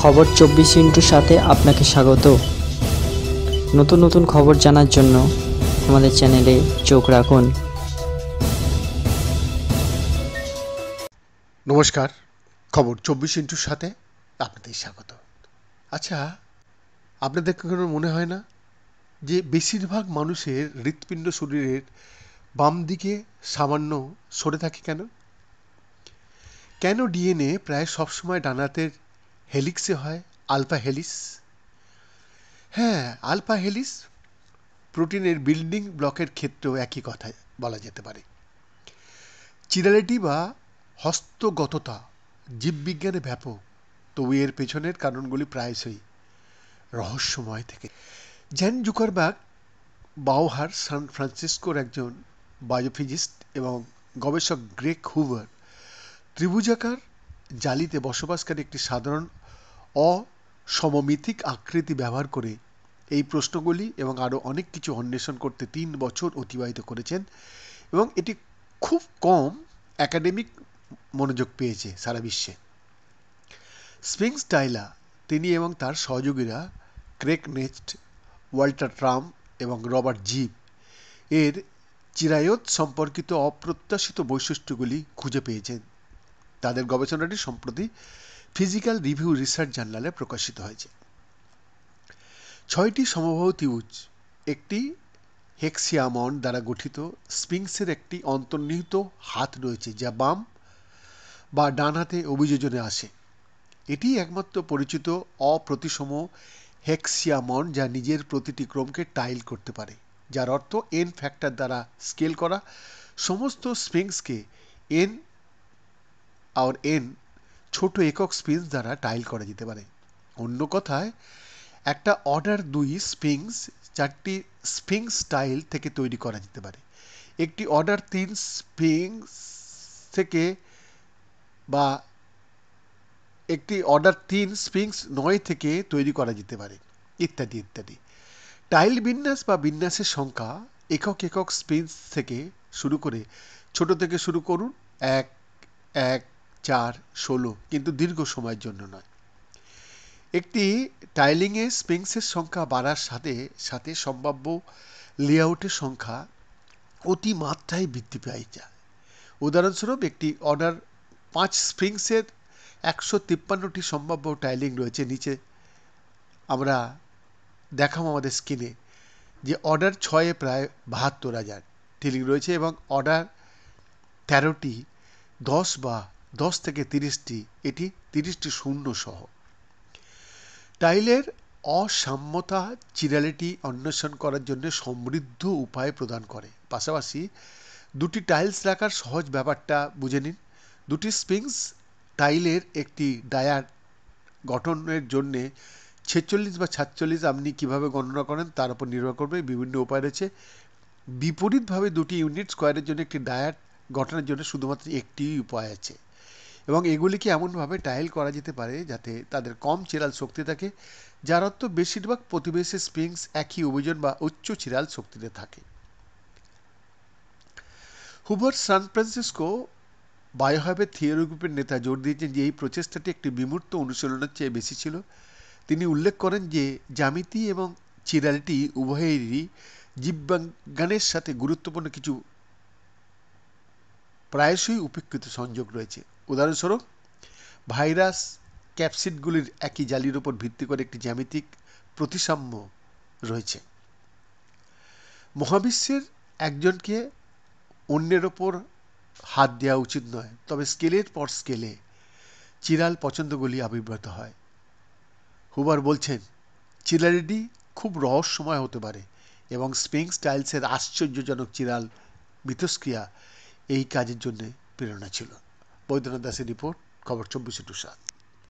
খবর চব্বিশ ইন্টুর সাথে আপনাকে স্বাগত নতুন নতুন খবর জানার জন্য আমাদের চ্যানেলে চোখ রাখুন নমস্কার খবর চব্বিশ ইন্টুর সাথে আপনাদের স্বাগত আচ্ছা আপনাদের কোনো মনে হয় না যে বেশিরভাগ মানুষের হৃৎপিণ্ড শরীরের বাম দিকে সামান্য সরে থাকে কেন কেন ডিএনএ প্রায় সবসময় ডানাতের হেলিক্সে হয় আলফা হেলিস হ্যাঁ আলফা হেলিস প্রোটিনের বিল্ডিং ব্লকের ক্ষেত্রেও একই কথা বলা যেতে পারে চিরালিটি বা হস্তগততা জীববিজ্ঞানে ব্যাপক তবু এর পেছনের কারণগুলি প্রায়শই রহস্যময় থেকে জ্যান জুকারবাগ বাউহার সান ফ্রান্সিসকোর একজন বায়োফিজিস্ট এবং গবেষক গ্রেক হুভার ত্রিভুজাকার জালিতে বসবাসকারী একটি সাধারণ অসমমিতিক আকৃতি ব্যবহার করে এই প্রশ্নগুলি এবং আরও অনেক কিছু অন্বেষণ করতে তিন বছর অতিবাহিত করেছেন এবং এটি খুব কম অ্যাকাডেমিক মনোযোগ পেয়েছে সারা বিশ্বে স্পিংস টাইলা তিনি এবং তার সহযোগীরা ক্রেক নেস্ট ওয়াল্টার ট্রাম এবং রবার্ট জিপ এর চিরায়ত সম্পর্কিত অপ্রত্যাশিত বৈশিষ্ট্যগুলি খুঁজে পেয়েছেন তাদের গবেষণাটি সম্প্রতি ফিজিক্যাল রিভিউ রিসার্চ জার্নালে প্রকাশিত হয়েছে ছয়টি সমবাহু ত্রিভুজ একটি হেক্সিয়ামন দ্বারা গঠিত স্পিংসের একটি অন্তর্নিহিত হাত রয়েছে যা বাম বা ডান হাতে অভিযোজনে আসে এটি একমাত্র পরিচিত অপ্রতিসম হেক্সিয়ামন যা নিজের প্রতিটি ক্রমকে টাইল করতে পারে যার অর্থ এন ফ্যাক্টর দ্বারা স্কেল করা সমস্ত স্পিংসকে এন আর এন ছোট একক স্পিন্স দ্বারা টাইল করা যেতে পারে অন্য কথায় একটা অর্ডার দুই স্পিংস চারটি স্পিংস টাইল থেকে তৈরি করা যেতে পারে একটি অর্ডার তিন স্পিংস থেকে বা একটি অর্ডার তিন স্পিংস নয় থেকে তৈরি করা যেতে পারে ইত্যাদি ইত্যাদি টাইল বিন্যাস বা বিন্যাসের সংখ্যা একক একক স্পিন্স থেকে শুরু করে ছোট থেকে শুরু করুন এক এক চার ষোলো কিন্তু দীর্ঘ সময়ের জন্য নয় একটি টাইলিংয়ে স্প্রিংসের সংখ্যা বাড়ার সাথে সাথে সম্ভাব্য লেআউটের সংখ্যা অতিমাত্রায় বৃদ্ধি পায় যায় উদাহরণস্বরূপ একটি অর্ডার পাঁচ স্প্রিংসের একশো তিপ্পান্নটি সম্ভাব্য টাইলিং রয়েছে নিচে আমরা দেখাম আমাদের স্ক্রিনে যে অর্ডার ছয়ে প্রায় বাহাত্তর হাজার টিলিং রয়েছে এবং অর্ডার তেরোটি দশ বা দশ থেকে তিরিশটি এটি তিরিশটি শূন্য সহ টাইলের অসাম্যতা চিরালিটি অন্বেষণ করার জন্য সমৃদ্ধ উপায় প্রদান করে পাশাপাশি দুটি টাইলস রাখার সহজ ব্যাপারটা বুঝে নিন দুটি স্পিংস টাইলের একটি ডায়ার গঠনের জন্যে ছেচল্লিশ বা সাতচল্লিশ আপনি কিভাবে গণনা করেন তার উপর নির্ভর করবে বিভিন্ন উপায় রয়েছে বিপরীতভাবে দুটি ইউনিট স্কোয়ারের জন্য একটি ডায়ার গঠনের জন্য শুধুমাত্র একটি উপায় আছে এবং এগুলিকে এমনভাবে টাইল করা যেতে পারে যাতে তাদের কম চিরাল শক্তি থাকে যার অর্থ বেশিরভাগ প্রতিবেশী স্প্রিংস একই অভিযোজন বা উচ্চ চিরাল শক্তিতে থাকে হুবার সান ফ্রান্সিসকো বায়োহাবের থিওরি গ্রুপের নেতা জোর দিয়েছেন যে এই প্রচেষ্টাটি একটি বিমূর্ত অনুশীলনের চেয়ে বেশি ছিল তিনি উল্লেখ করেন যে জ্যামিতি এবং চিরালিটি উভয়েরই জীববিজ্ঞানের সাথে গুরুত্বপূর্ণ কিছু প্রায়শই উপেক্ষিত সংযোগ রয়েছে উদাহরণস্বরূপ ভাইরাস ক্যাপসিডগুলির একই জালির উপর ভিত্তি করে একটি জ্যামিতিক প্রতিসাম্য রয়েছে মহাবিশ্বের একজনকে অন্যের ওপর হাত দেওয়া উচিত নয় তবে স্কেলের পর স্কেলে চিরাল পছন্দগুলি আবির্ভূত হয় হুবার বলছেন চিরালিডি খুব রহস্যময় হতে পারে এবং স্পিং স্টাইলসের আশ্চর্যজনক চিরাল মিথস্ক্রিয়া এই কাজের জন্য প্রেরণা ছিল বৈদ্যনাথ দাসের রিপোর্ট খবর চব্বিশে টু সাত